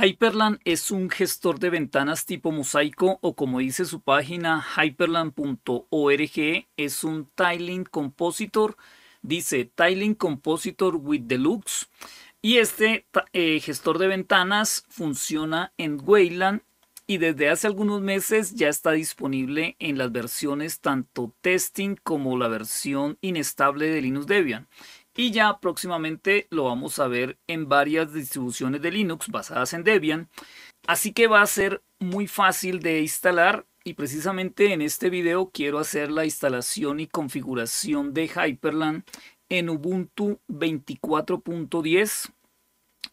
Hyperland es un gestor de ventanas tipo mosaico o como dice su página hyperland.org es un tiling compositor. Dice tiling compositor with deluxe. Y este eh, gestor de ventanas funciona en Wayland y desde hace algunos meses ya está disponible en las versiones tanto testing como la versión inestable de Linux Debian y ya próximamente lo vamos a ver en varias distribuciones de Linux basadas en Debian. Así que va a ser muy fácil de instalar y precisamente en este video quiero hacer la instalación y configuración de Hyperland en Ubuntu 24.10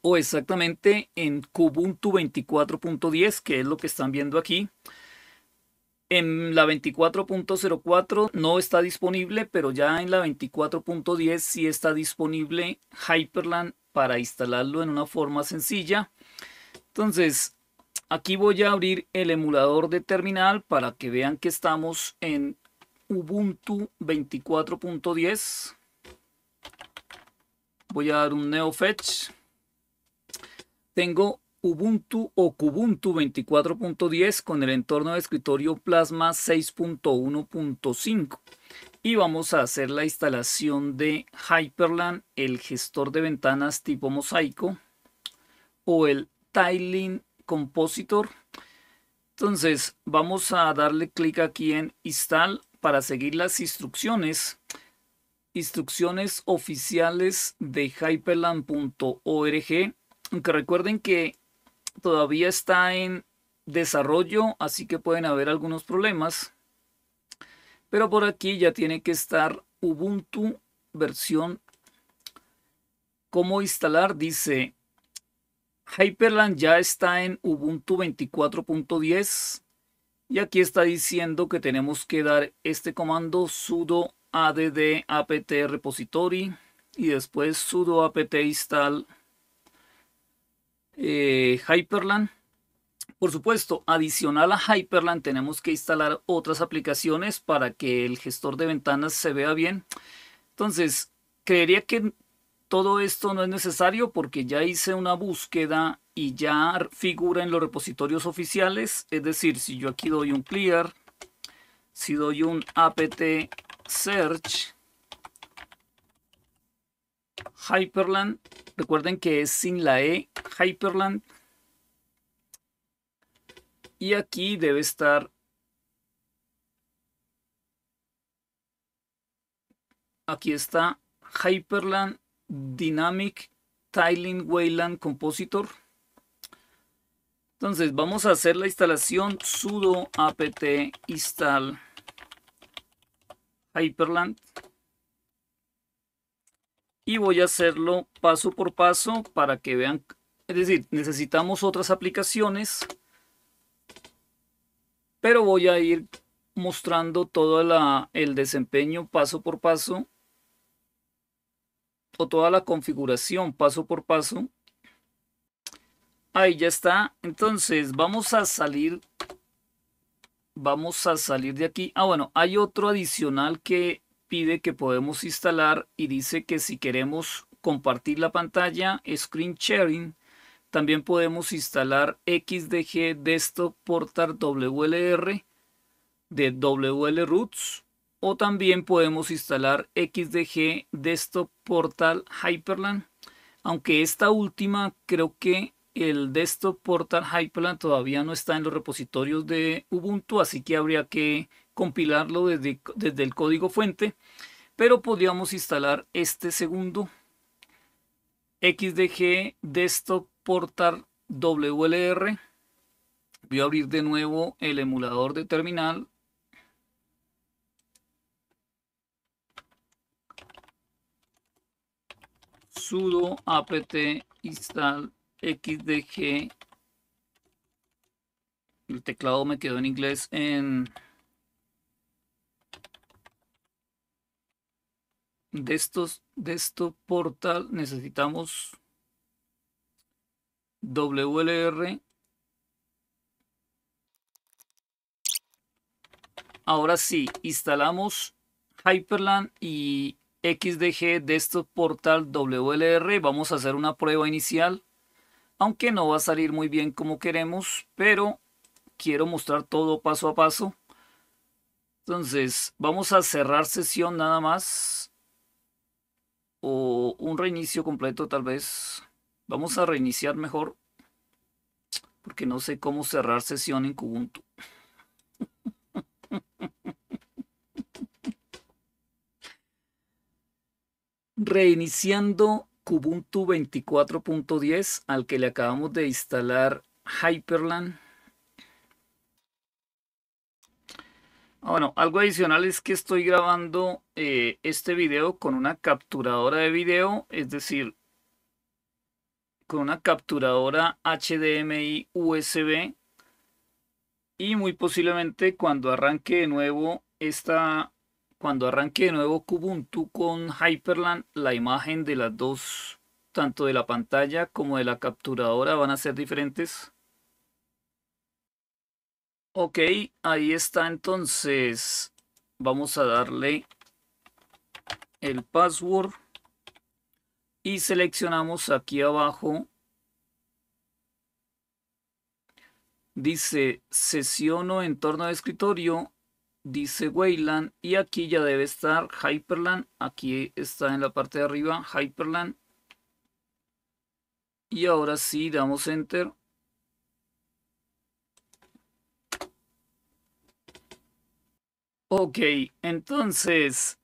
o exactamente en Kubuntu 24.10 que es lo que están viendo aquí. En la 24.04 no está disponible, pero ya en la 24.10 sí está disponible Hyperland para instalarlo en una forma sencilla. Entonces, aquí voy a abrir el emulador de terminal para que vean que estamos en Ubuntu 24.10. Voy a dar un NeoFetch. Tengo Ubuntu o Kubuntu 24.10 con el entorno de escritorio Plasma 6.1.5 y vamos a hacer la instalación de Hyperland, el gestor de ventanas tipo mosaico o el Tiling Compositor. Entonces vamos a darle clic aquí en Install para seguir las instrucciones instrucciones oficiales de hyperland.org. Aunque recuerden que todavía está en desarrollo, así que pueden haber algunos problemas. Pero por aquí ya tiene que estar Ubuntu versión. ¿Cómo instalar? Dice Hyperland ya está en Ubuntu 24.10 y aquí está diciendo que tenemos que dar este comando sudo add apt repository y después sudo apt install eh, Hyperland. Por supuesto, adicional a Hyperland tenemos que instalar otras aplicaciones para que el gestor de ventanas se vea bien. Entonces, creería que todo esto no es necesario porque ya hice una búsqueda y ya figura en los repositorios oficiales. Es decir, si yo aquí doy un clear, si doy un apt search, Hyperland Recuerden que es sin la E, Hyperland. Y aquí debe estar... Aquí está Hyperland Dynamic Tiling Wayland Compositor. Entonces vamos a hacer la instalación sudo apt install hyperland y voy a hacerlo paso por paso para que vean. Es decir, necesitamos otras aplicaciones, pero voy a ir mostrando todo el desempeño paso por paso o toda la configuración paso por paso. Ahí ya está. Entonces vamos a salir. Vamos a salir de aquí. Ah, bueno, hay otro adicional que pide que podemos instalar y dice que si queremos compartir la pantalla, screen sharing, también podemos instalar XDG Desktop Portal WLR de Roots. o también podemos instalar XDG Desktop Portal Hyperland, aunque esta última creo que el Desktop Portal Hyperland todavía no está en los repositorios de Ubuntu, así que habría que compilarlo desde, el código fuente, pero podríamos instalar este segundo XDG Desktop Portal WLR. Voy a abrir de nuevo el emulador de terminal. sudo apt install xdg. El teclado me quedó en inglés en de estos de esto portal necesitamos WLR. Ahora sí, instalamos Hyperland y XDG de estos portal WLR. Vamos a hacer una prueba inicial. Aunque no va a salir muy bien como queremos, pero quiero mostrar todo paso a paso. Entonces, vamos a cerrar sesión nada más o un reinicio completo tal vez. Vamos a reiniciar mejor porque no sé cómo cerrar sesión en Kubuntu. Reiniciando Kubuntu 24.10 al que le acabamos de instalar Hyperland. Ah, bueno, algo adicional es que estoy grabando eh, este video con una capturadora de video, es decir, con una capturadora HDMI USB y muy posiblemente cuando arranque de nuevo esta cuando arranque de nuevo Kubuntu con Hyperland la imagen de las dos tanto de la pantalla como de la capturadora van a ser diferentes Ok, ahí está entonces. Vamos a darle el password y seleccionamos aquí abajo. Dice sesión entorno de escritorio, dice Wayland y aquí ya debe estar Hyperland. Aquí está en la parte de arriba Hyperland. Y ahora sí damos enter Ok, entonces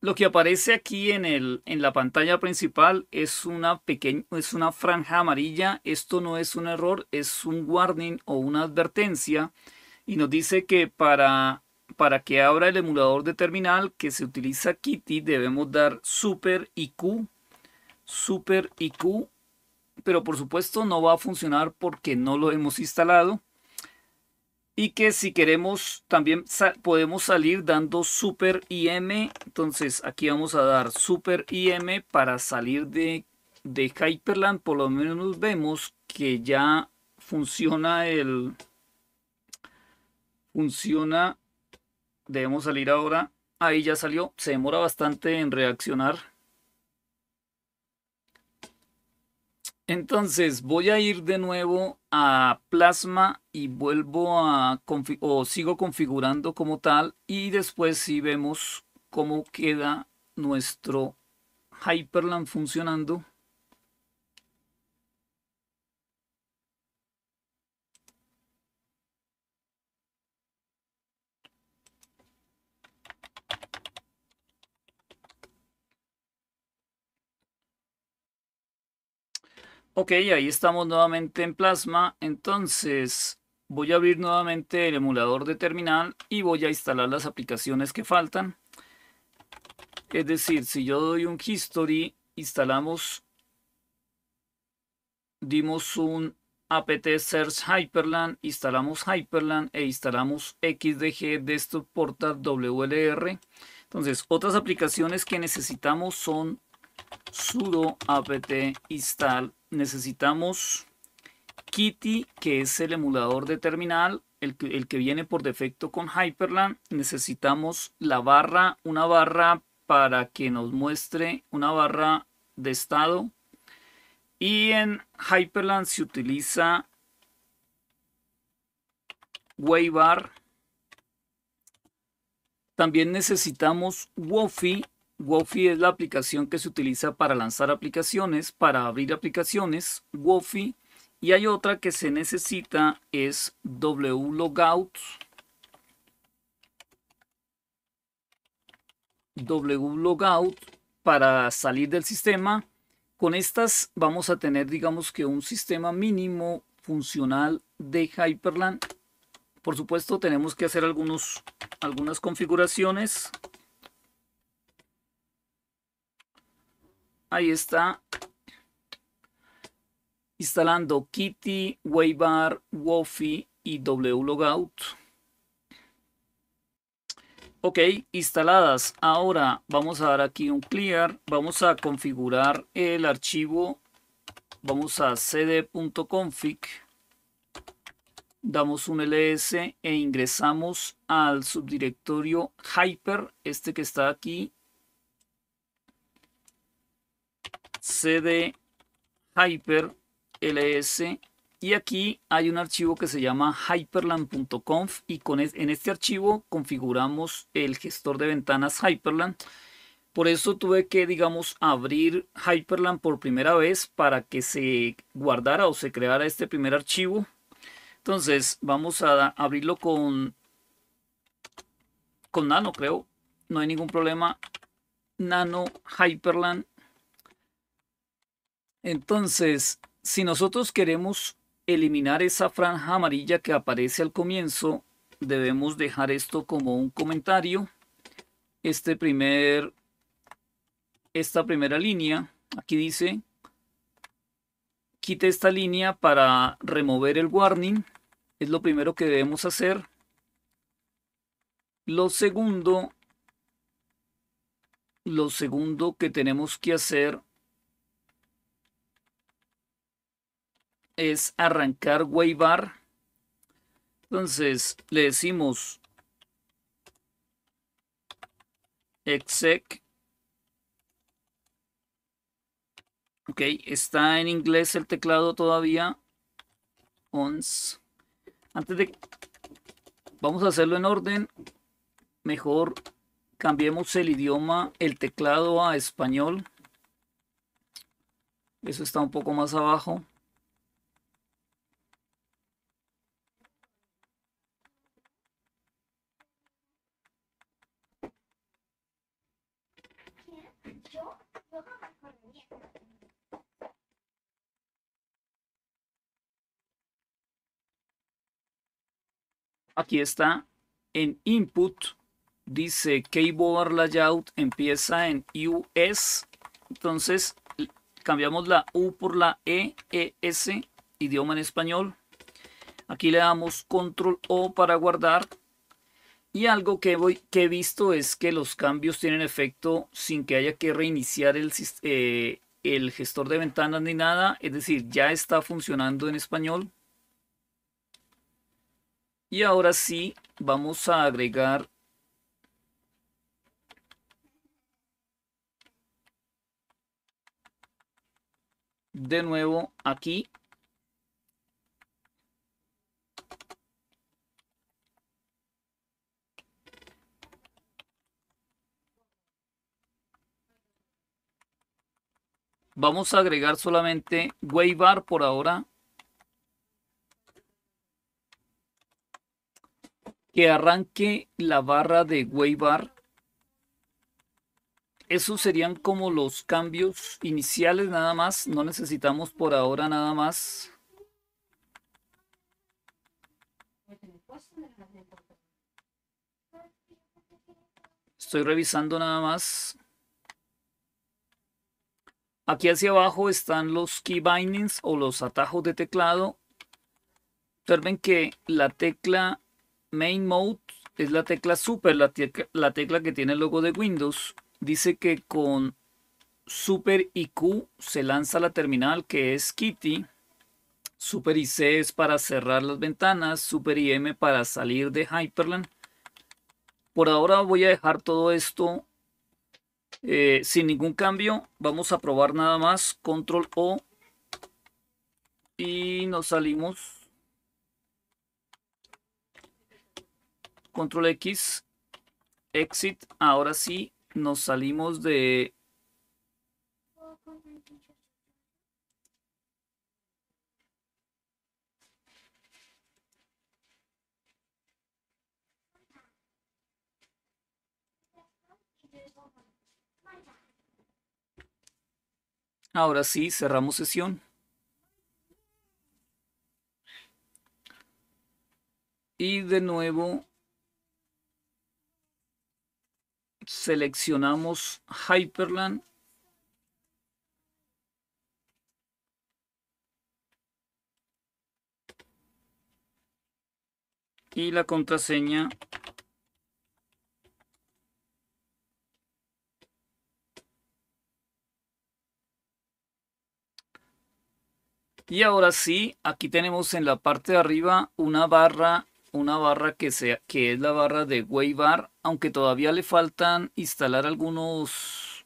lo que aparece aquí en, el, en la pantalla principal es una, pequeña, es una franja amarilla. Esto no es un error, es un warning o una advertencia. Y nos dice que para, para que abra el emulador de terminal que se utiliza Kitty debemos dar super IQ, super IQ. Pero por supuesto no va a funcionar porque no lo hemos instalado y que si queremos también podemos salir dando super IM. Entonces aquí vamos a dar super IM para salir de, de Hyperland. Por lo menos vemos que ya funciona el... Funciona. Debemos salir ahora. Ahí ya salió. Se demora bastante en reaccionar. Entonces voy a ir de nuevo a Plasma y vuelvo a o sigo configurando como tal y después si vemos cómo queda nuestro Hyperland funcionando. Ok, ahí estamos nuevamente en Plasma. Entonces voy a abrir nuevamente el emulador de terminal y voy a instalar las aplicaciones que faltan. Es decir, si yo doy un history, instalamos, dimos un apt search Hyperland, instalamos Hyperland e instalamos XDG Desktop Portal WLR. Entonces, otras aplicaciones que necesitamos son sudo apt install necesitamos Kitty, que es el emulador de terminal, el que, viene por defecto con Hyperland. Necesitamos la barra, una barra para que nos muestre una barra de estado. Y en Hyperland se utiliza Waybar. También necesitamos Wofi, Wofi es la aplicación que se utiliza para lanzar aplicaciones, para abrir aplicaciones, Wofi. Y hay otra que se necesita, es WLogout. WLogout para salir del sistema. Con estas vamos a tener, digamos que un sistema mínimo funcional de Hyperland. Por supuesto, tenemos que hacer algunos, algunas configuraciones. Ahí está. Instalando Kitty, Waybar, Wofi y WLogout. Ok, instaladas. Ahora vamos a dar aquí un clear. Vamos a configurar el archivo. Vamos a cd.config. Damos un ls e ingresamos al subdirectorio hyper, este que está aquí, CD Hyper LS y aquí hay un archivo que se llama hyperland.conf y con en este archivo configuramos el gestor de ventanas Hyperland. Por eso tuve que, digamos, abrir Hyperland por primera vez para que se guardara o se creara este primer archivo. Entonces vamos a abrirlo con, con Nano, creo. No hay ningún problema. Nano Hyperland entonces, si nosotros queremos eliminar esa franja amarilla que aparece al comienzo, debemos dejar esto como un comentario. Este primer, esta primera línea, aquí dice, quite esta línea para remover el warning. Es lo primero que debemos hacer. Lo segundo, lo segundo que tenemos que hacer es arrancar waybar. Entonces le decimos exec. Ok, está en inglés el teclado todavía. once Antes de... Vamos a hacerlo en orden. Mejor cambiemos el idioma, el teclado a español. Eso está un poco más abajo. Aquí está en input. Dice keyboard layout empieza en US. Entonces cambiamos la U por la E, ES, idioma en español. Aquí le damos control O para guardar. Y algo que, voy, que he visto es que los cambios tienen efecto sin que haya que reiniciar el, eh, el gestor de ventanas ni nada. Es decir, ya está funcionando en español. Y ahora sí, vamos a agregar de nuevo aquí. Vamos a agregar solamente Waybar por ahora. que arranque la barra de Waybar. Esos serían como los cambios iniciales nada más. No necesitamos por ahora nada más. Estoy revisando nada más. Aquí hacia abajo están los key bindings o los atajos de teclado. Observen que la tecla main mode es la tecla super, la, tecla, que tiene el logo de Windows. Dice que con super Q se lanza la terminal que es Kitty. Super C es para cerrar las ventanas, Super M para salir de Hyperland. Por ahora voy a dejar todo esto eh, sin ningún cambio. Vamos a probar nada más, control O y nos salimos control X, exit. Ahora sí, nos salimos de... Ahora sí, cerramos sesión. Y de nuevo seleccionamos Hyperland. Y la contraseña Y ahora sí, aquí tenemos en la parte de arriba una barra una barra que, sea, que es la barra de Waybar, aunque todavía le faltan instalar algunos,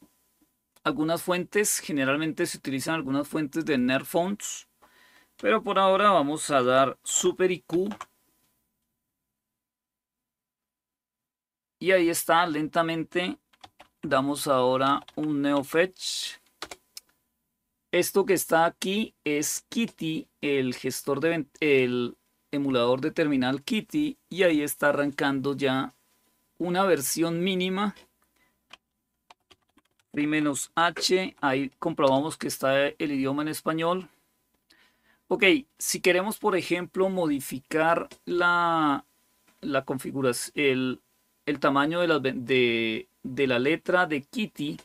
algunas fuentes. Generalmente se utilizan algunas fuentes de Nerd Fonts. Pero por ahora vamos a dar Super IQ. Y ahí está, lentamente damos ahora un NeoFetch. Esto que está aquí es Kitty, el gestor de el emulador de Terminal Kitty y ahí está arrancando ya una versión mínima menos h ahí comprobamos que está el idioma en español. Ok, si queremos, por ejemplo, modificar la, la configuración, el, tamaño de la, de, de la letra de Kitty,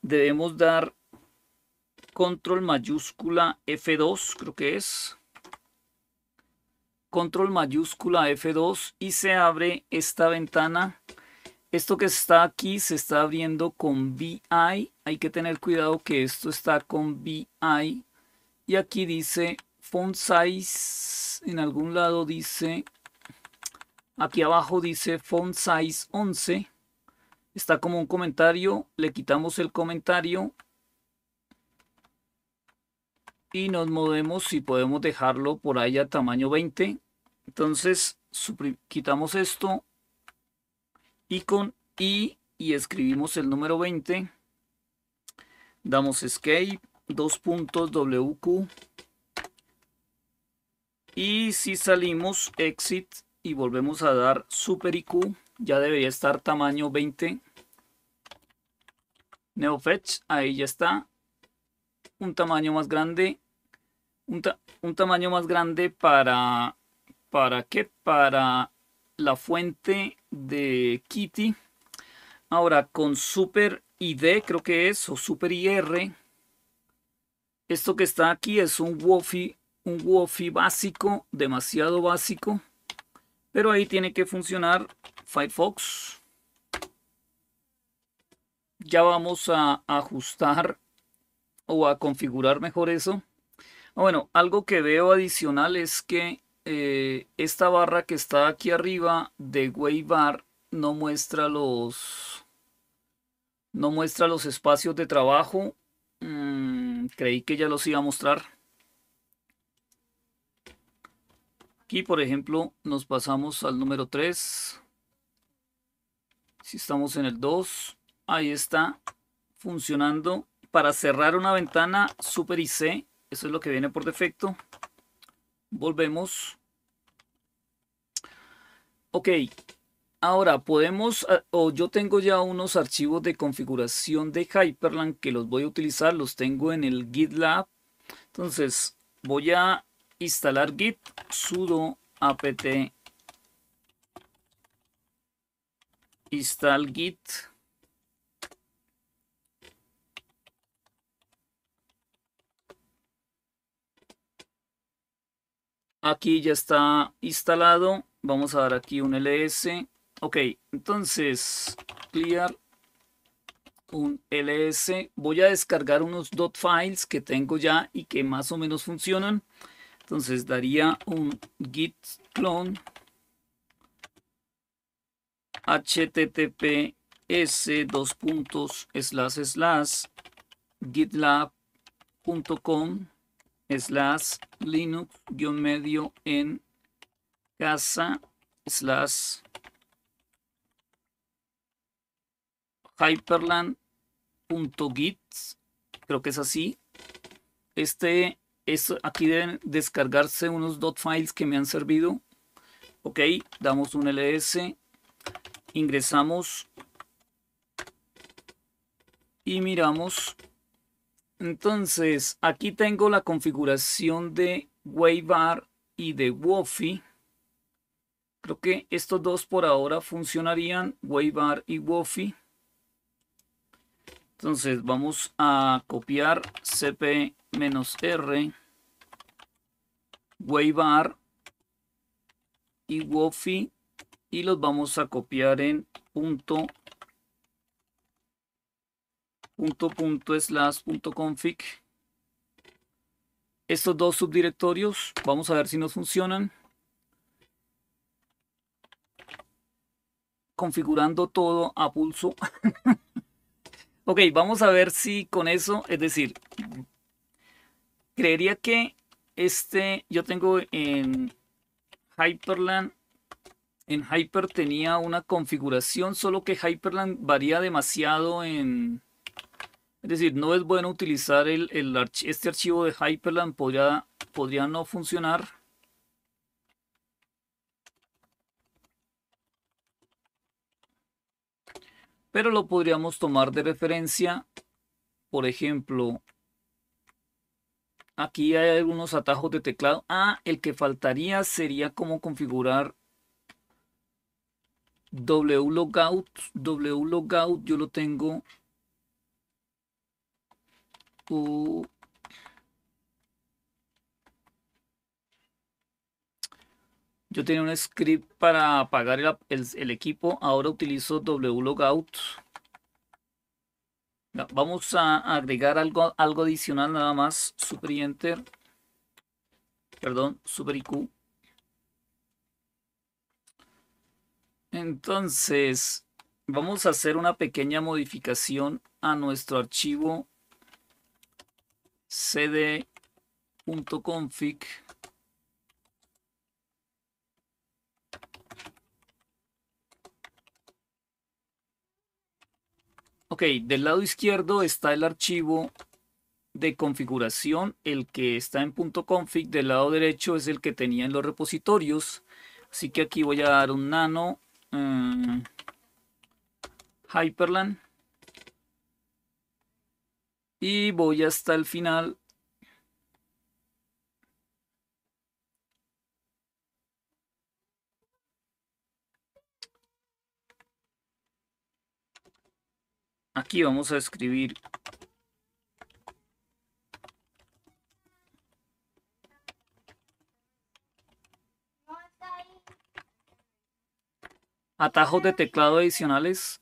debemos dar control mayúscula F2, creo que es control mayúscula F2 y se abre esta ventana. Esto que está aquí se está abriendo con BI. Hay que tener cuidado que esto está con BI. Y aquí dice font size. En algún lado dice, aquí abajo dice font size 11. Está como un comentario. Le quitamos el comentario. Y nos movemos y podemos dejarlo por ahí a tamaño 20 entonces, quitamos esto y con I y escribimos el número 20. Damos escape, dos puntos, WQ. Y si salimos, exit y volvemos a dar super IQ, ya debería estar tamaño 20. NeoFetch, ahí ya está. Un tamaño más grande. un tamaño más grande para ¿Para qué? Para la fuente de Kitty. Ahora con Super ID creo que es, o Super IR. Esto que está aquí es un Wofi, un Wofi básico, demasiado básico. Pero ahí tiene que funcionar Firefox. Ya vamos a ajustar o a configurar mejor eso. Ah, bueno, algo que veo adicional es que eh, esta barra que está aquí arriba de Waybar no muestra los no muestra los espacios de trabajo. Mm, creí que ya los iba a mostrar. Aquí, por ejemplo, nos pasamos al número 3. Si estamos en el 2, ahí está funcionando. Para cerrar una ventana, Super IC, eso es lo que viene por defecto. Volvemos. Ok, ahora podemos, eh, o yo tengo ya unos archivos de configuración de Hyperland que los voy a utilizar, los tengo en el GitLab. Entonces voy a instalar git sudo apt install git Aquí ya está instalado. Vamos a dar aquí un ls. Ok, entonces clear un ls. Voy a descargar unos dot .files que tengo ya y que más o menos funcionan. Entonces daría un git clone https dos puntos gitlab.com slash linux guión medio en casa slash hyperland.git creo que es así este es aquí deben descargarse unos dot files que me han servido ok damos un ls ingresamos y miramos entonces, aquí tengo la configuración de Waybar y de Wofi. Creo que estos dos por ahora funcionarían, Waybar y Wofi. Entonces, vamos a copiar cp-r, Waybar y Wofi y los vamos a copiar en punto punto slash config estos dos subdirectorios vamos a ver si nos funcionan configurando todo a pulso ok vamos a ver si con eso es decir creería que este yo tengo en Hyperland en Hyper tenía una configuración, solo que Hyperland varía demasiado en, es decir, no es bueno utilizar el, este archivo de Hyperland, podría, podría no funcionar. Pero lo podríamos tomar de referencia. Por ejemplo, aquí hay algunos atajos de teclado. Ah, el que faltaría sería cómo configurar wlogout. Wlogout yo lo tengo yo tenía un script para apagar el, equipo. Ahora utilizo wlogout. Vamos a agregar algo, algo adicional nada más. Super Enter. Perdón, Super Entonces, vamos a hacer una pequeña modificación a nuestro archivo cd.config Ok, del lado izquierdo está el archivo de configuración, el que está en .config, del lado derecho es el que tenía en los repositorios. Así que aquí voy a dar un nano eh, Hyperland y voy hasta el final. Aquí vamos a escribir atajos de teclado adicionales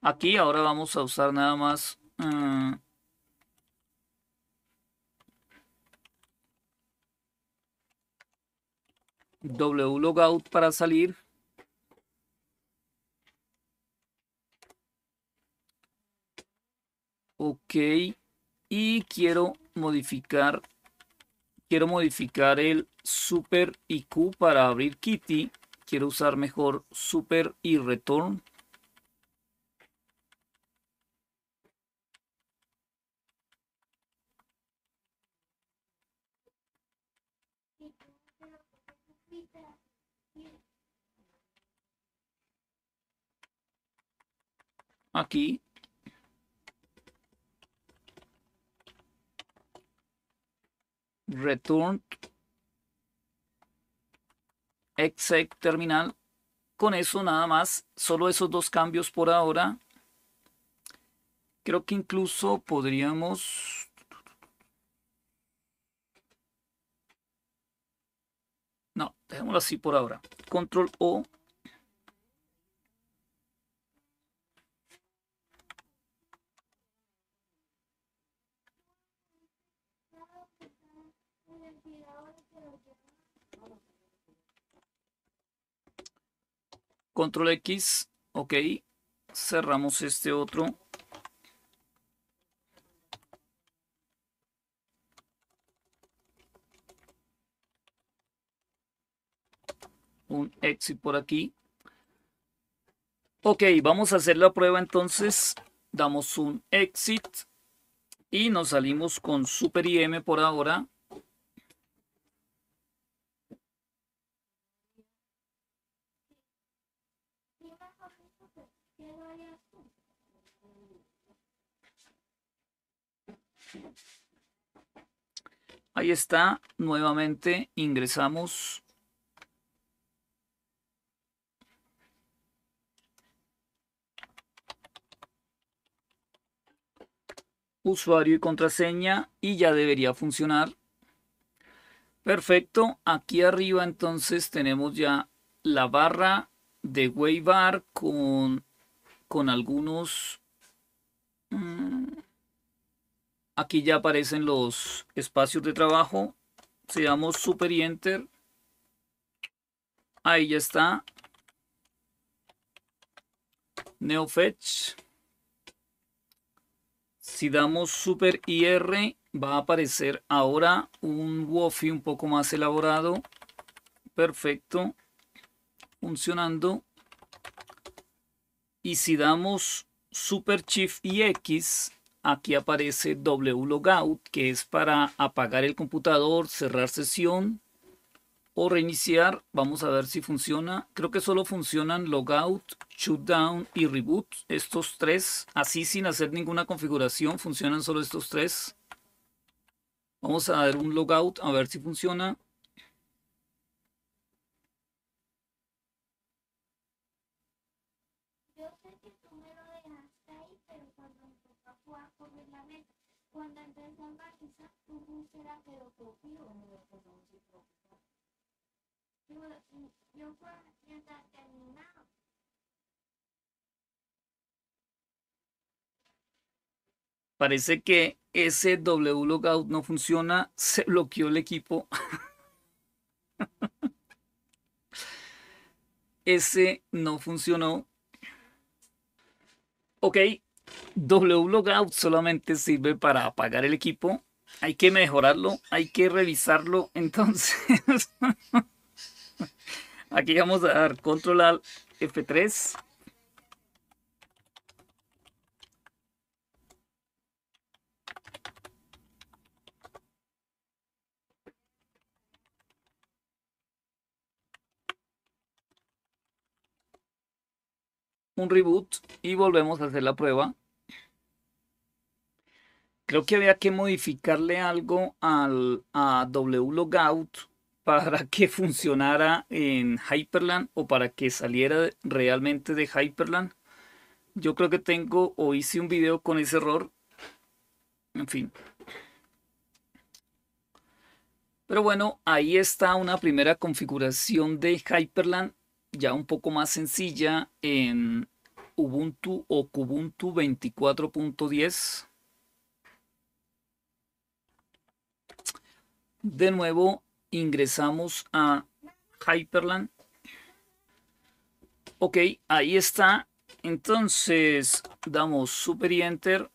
Aquí ahora vamos a usar nada más eh, W logout para salir. Ok y quiero modificar quiero modificar el super IQ para abrir Kitty. Quiero usar mejor super y return. Aquí return exec terminal. Con eso nada más, solo esos dos cambios por ahora. Creo que incluso podríamos... No, dejémoslo así por ahora. Control O Control X, ok. Cerramos este otro. Un exit por aquí. Ok, vamos a hacer la prueba entonces. Damos un exit y nos salimos con Super IM por ahora. Ahí está, nuevamente ingresamos. Usuario y contraseña y ya debería funcionar. Perfecto, aquí arriba entonces tenemos ya la barra de Waybar con, con algunos... Mm, Aquí ya aparecen los espacios de trabajo. Si damos super y enter, ahí ya está. NeoFetch. Si damos super ir, va a aparecer ahora un Wofi un poco más elaborado. Perfecto. Funcionando. Y si damos Super Shift y X, aquí aparece W Logout, que es para apagar el computador, cerrar sesión o reiniciar. Vamos a ver si funciona. Creo que solo funcionan Logout, Shutdown y Reboot. Estos tres, así sin hacer ninguna configuración, funcionan solo estos tres. Vamos a dar un Logout a ver si funciona. Yo sé que pero cuando jugar sobre la mesa. Cuando entres lo copio tu será pero propio. Yo, yo fue hasta terminado. Parece que ese W logout no funciona, se bloqueó el equipo. ese no funcionó. Ok, WLogout solamente sirve para apagar el equipo. Hay que mejorarlo, hay que revisarlo. Entonces, aquí vamos a dar control F3 un reboot y volvemos a hacer la prueba. Creo que había que modificarle algo al, a WLogout para que funcionara en Hyperland o para que saliera realmente de Hyperland. Yo creo que tengo o hice un video con ese error. En fin. Pero bueno, ahí está una primera configuración de Hyperland ya un poco más sencilla en Ubuntu o Kubuntu 24.10. De nuevo ingresamos a Hyperland. Ok, ahí está. Entonces damos super y enter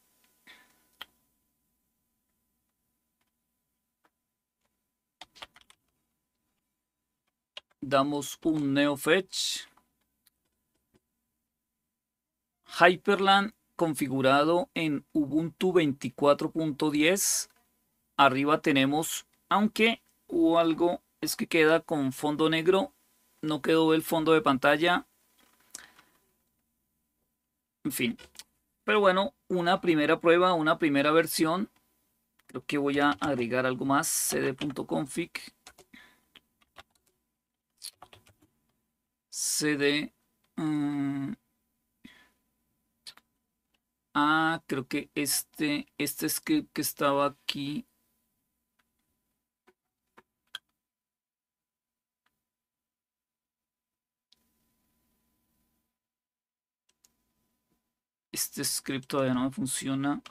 Damos un NeoFetch. Hyperland configurado en Ubuntu 24.10. Arriba tenemos, aunque hubo algo, es que queda con fondo negro. No quedó el fondo de pantalla. En fin. Pero bueno, una primera prueba, una primera versión. Creo que voy a agregar algo más. cd.config. CD. Mm, ah, creo que este, este script que estaba aquí. Este script todavía no me funciona.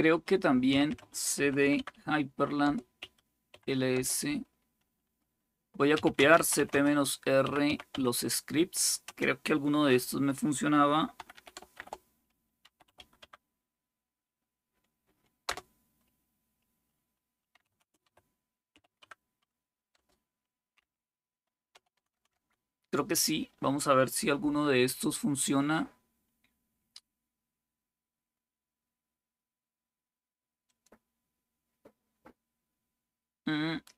Creo que también cd hyperland ls. Voy a copiar cp-r los scripts. Creo que alguno de estos me funcionaba. Creo que sí. Vamos a ver si alguno de estos funciona.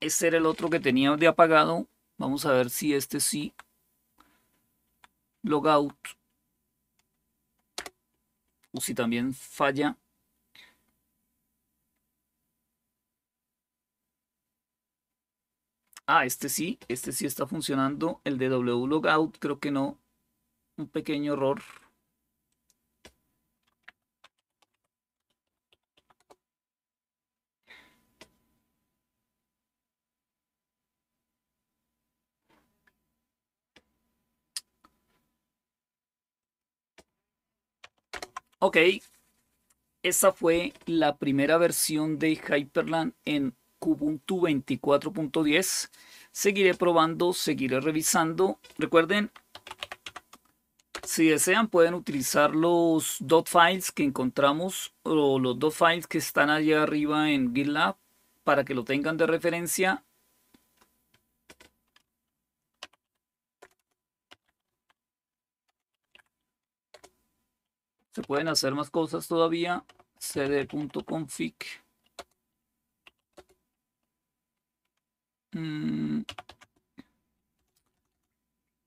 Ese era el otro que tenía de apagado. Vamos a ver si este sí. Logout. O si también falla. Ah, este sí, este sí está funcionando. El de W Logout creo que no. Un pequeño error. Ok, esa fue la primera versión de Hyperland en Kubuntu 24.10. Seguiré probando, seguiré revisando. Recuerden, si desean pueden utilizar los dot files que encontramos o los files que están allá arriba en GitLab para que lo tengan de referencia Se pueden hacer más cosas todavía. cd.config. Mm.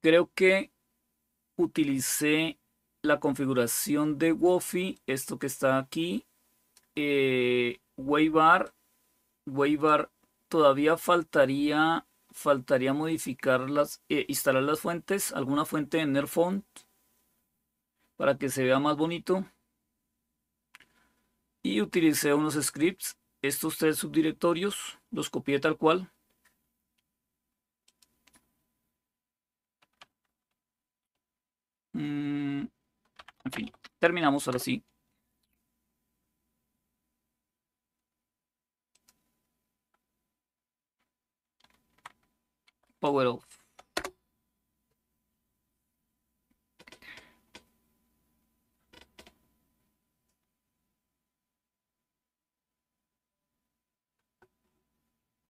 Creo que utilicé la configuración de Wofi, esto que está aquí, eh, Waybar, Waybar todavía faltaría, faltaría modificar las, eh, instalar las fuentes, alguna fuente en Nerfont, para que se vea más bonito. Y utilicé unos scripts. Estos tres subdirectorios los copié tal cual. Mm, en fin, terminamos ahora sí. Power off.